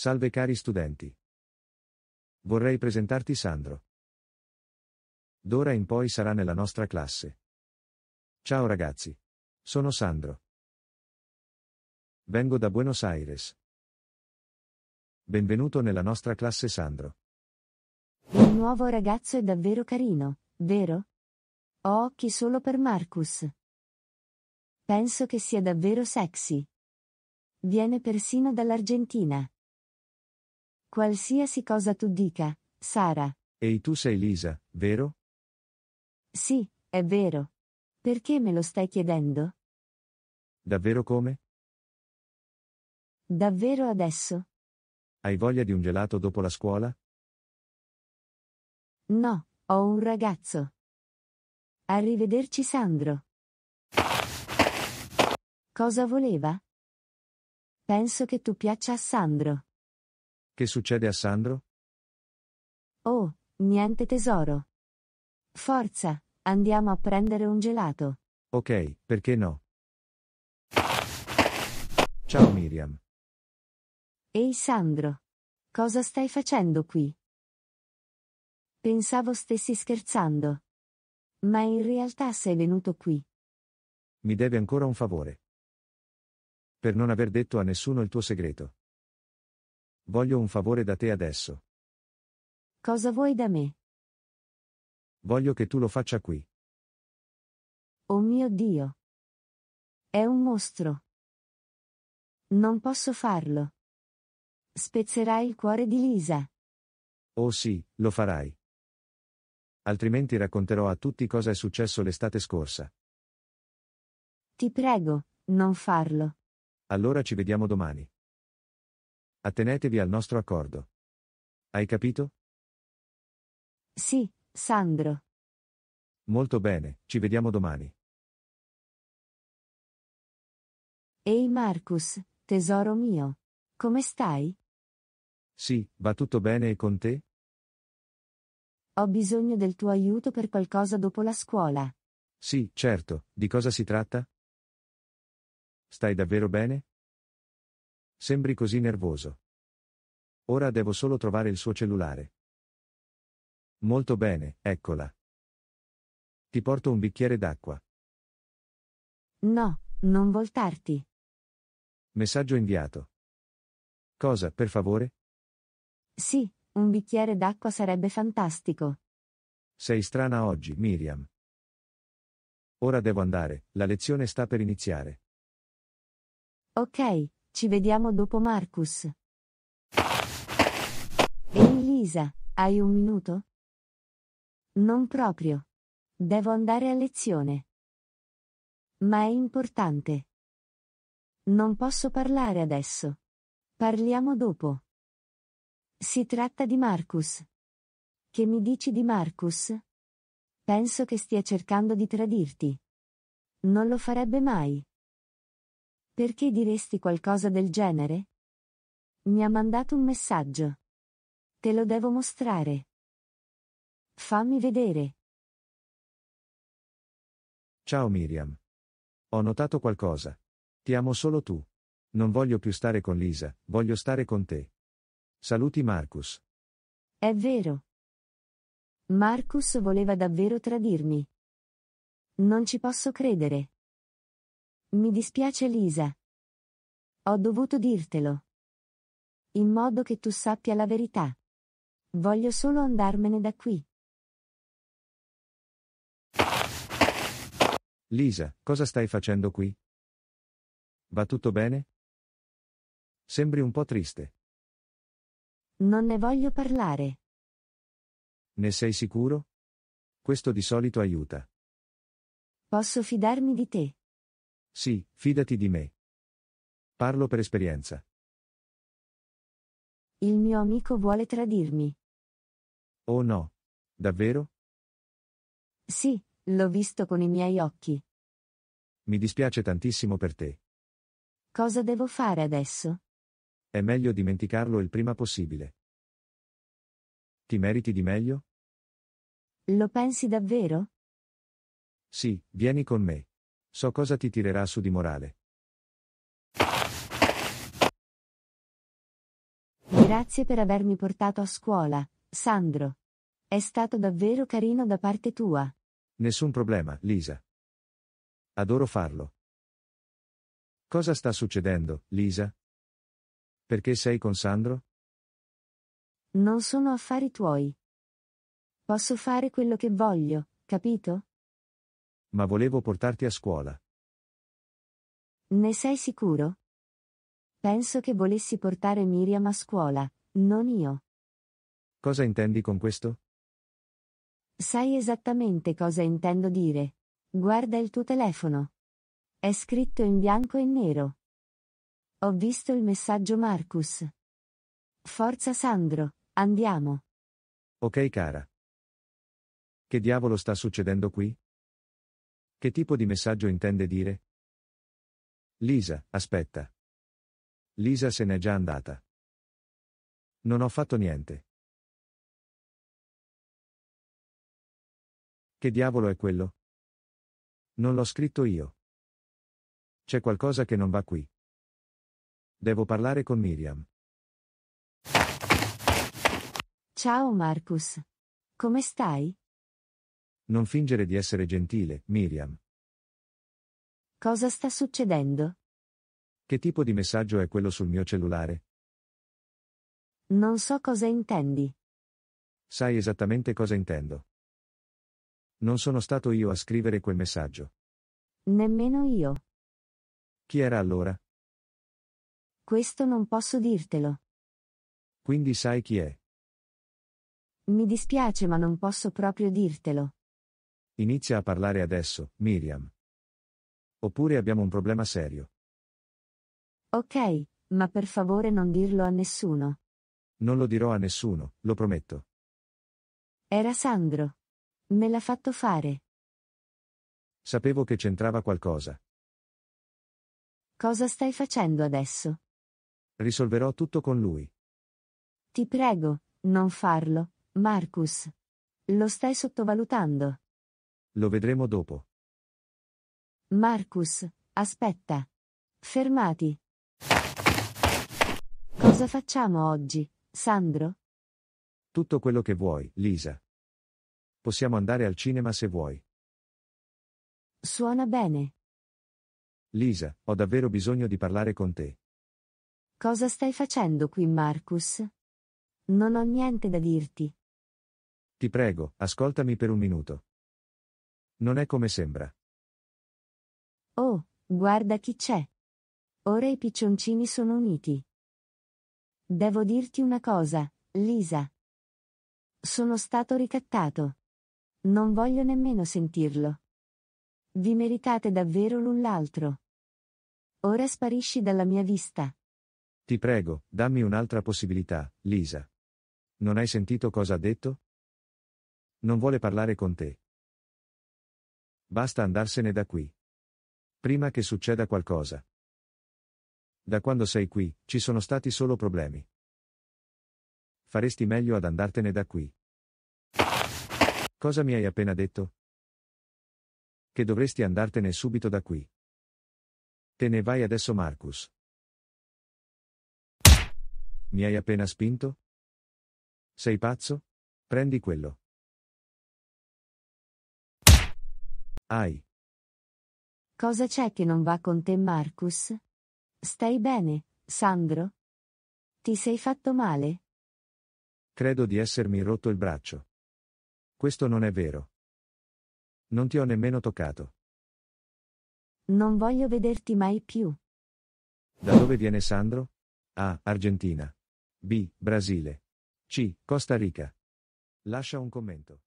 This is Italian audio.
Salve cari studenti. Vorrei presentarti Sandro. D'ora in poi sarà nella nostra classe. Ciao ragazzi. Sono Sandro. Vengo da Buenos Aires. Benvenuto nella nostra classe Sandro. Il nuovo ragazzo è davvero carino, vero? Ho occhi solo per Marcus. Penso che sia davvero sexy. Viene persino dall'Argentina. Qualsiasi cosa tu dica, Sara. Ehi tu sei Lisa, vero? Sì, è vero. Perché me lo stai chiedendo? Davvero come? Davvero adesso? Hai voglia di un gelato dopo la scuola? No, ho un ragazzo. Arrivederci Sandro. Cosa voleva? Penso che tu piaccia a Sandro. Che succede a Sandro? Oh, niente tesoro. Forza, andiamo a prendere un gelato. Ok, perché no? Ciao Miriam. Ehi Sandro. Cosa stai facendo qui? Pensavo stessi scherzando. Ma in realtà sei venuto qui. Mi devi ancora un favore. Per non aver detto a nessuno il tuo segreto. Voglio un favore da te adesso. Cosa vuoi da me? Voglio che tu lo faccia qui. Oh mio Dio. È un mostro. Non posso farlo. Spezzerai il cuore di Lisa. Oh sì, lo farai. Altrimenti racconterò a tutti cosa è successo l'estate scorsa. Ti prego, non farlo. Allora ci vediamo domani. Attenetevi al nostro accordo. Hai capito? Sì, Sandro. Molto bene, ci vediamo domani. Ehi Marcus, tesoro mio. Come stai? Sì, va tutto bene e con te? Ho bisogno del tuo aiuto per qualcosa dopo la scuola. Sì, certo, di cosa si tratta? Stai davvero bene? Sembri così nervoso. Ora devo solo trovare il suo cellulare. Molto bene, eccola. Ti porto un bicchiere d'acqua. No, non voltarti. Messaggio inviato. Cosa, per favore? Sì, un bicchiere d'acqua sarebbe fantastico. Sei strana oggi, Miriam. Ora devo andare, la lezione sta per iniziare. Ok, ci vediamo dopo Marcus. Ehi Lisa, hai un minuto? Non proprio. Devo andare a lezione. Ma è importante. Non posso parlare adesso. Parliamo dopo. Si tratta di Marcus. Che mi dici di Marcus? Penso che stia cercando di tradirti. Non lo farebbe mai. Perché diresti qualcosa del genere? Mi ha mandato un messaggio. Te lo devo mostrare. Fammi vedere. Ciao Miriam. Ho notato qualcosa. Ti amo solo tu. Non voglio più stare con Lisa, voglio stare con te. Saluti Marcus. È vero. Marcus voleva davvero tradirmi. Non ci posso credere. Mi dispiace Lisa. Ho dovuto dirtelo. In modo che tu sappia la verità. Voglio solo andarmene da qui. Lisa, cosa stai facendo qui? Va tutto bene? Sembri un po' triste. Non ne voglio parlare. Ne sei sicuro? Questo di solito aiuta. Posso fidarmi di te. Sì, fidati di me. Parlo per esperienza. Il mio amico vuole tradirmi. Oh no. Davvero? Sì, l'ho visto con i miei occhi. Mi dispiace tantissimo per te. Cosa devo fare adesso? È meglio dimenticarlo il prima possibile. Ti meriti di meglio? Lo pensi davvero? Sì, vieni con me. So cosa ti tirerà su di morale. Grazie per avermi portato a scuola, Sandro. È stato davvero carino da parte tua. Nessun problema, Lisa. Adoro farlo. Cosa sta succedendo, Lisa? Perché sei con Sandro? Non sono affari tuoi. Posso fare quello che voglio, capito? Ma volevo portarti a scuola. Ne sei sicuro? Penso che volessi portare Miriam a scuola, non io. Cosa intendi con questo? Sai esattamente cosa intendo dire. Guarda il tuo telefono. È scritto in bianco e nero. Ho visto il messaggio Marcus. Forza Sandro, andiamo. Ok cara. Che diavolo sta succedendo qui? Che tipo di messaggio intende dire? Lisa, aspetta. Lisa se n'è già andata. Non ho fatto niente. Che diavolo è quello? Non l'ho scritto io. C'è qualcosa che non va qui. Devo parlare con Miriam. Ciao Marcus. Come stai? Non fingere di essere gentile, Miriam. Cosa sta succedendo? Che tipo di messaggio è quello sul mio cellulare? Non so cosa intendi. Sai esattamente cosa intendo. Non sono stato io a scrivere quel messaggio. Nemmeno io. Chi era allora? Questo non posso dirtelo. Quindi sai chi è? Mi dispiace ma non posso proprio dirtelo. Inizia a parlare adesso, Miriam. Oppure abbiamo un problema serio. Ok, ma per favore non dirlo a nessuno. Non lo dirò a nessuno, lo prometto. Era Sandro. Me l'ha fatto fare. Sapevo che c'entrava qualcosa. Cosa stai facendo adesso? Risolverò tutto con lui. Ti prego, non farlo, Marcus. Lo stai sottovalutando. Lo vedremo dopo. Marcus, aspetta. Fermati. Cosa facciamo oggi, Sandro? Tutto quello che vuoi, Lisa. Possiamo andare al cinema se vuoi. Suona bene. Lisa, ho davvero bisogno di parlare con te. Cosa stai facendo qui, Marcus? Non ho niente da dirti. Ti prego, ascoltami per un minuto. Non è come sembra. Oh, guarda chi c'è. Ora i piccioncini sono uniti. Devo dirti una cosa, Lisa. Sono stato ricattato. Non voglio nemmeno sentirlo. Vi meritate davvero l'un l'altro. Ora sparisci dalla mia vista. Ti prego, dammi un'altra possibilità, Lisa. Non hai sentito cosa ha detto? Non vuole parlare con te. Basta andarsene da qui. Prima che succeda qualcosa. Da quando sei qui, ci sono stati solo problemi. Faresti meglio ad andartene da qui. Cosa mi hai appena detto? Che dovresti andartene subito da qui. Te ne vai adesso, Marcus. Mi hai appena spinto? Sei pazzo? Prendi quello. Ai. Cosa c'è che non va con te, Marcus? Stai bene, Sandro? Ti sei fatto male? Credo di essermi rotto il braccio. Questo non è vero. Non ti ho nemmeno toccato. Non voglio vederti mai più. Da dove viene Sandro? A. Argentina. B. Brasile. C. Costa Rica. Lascia un commento.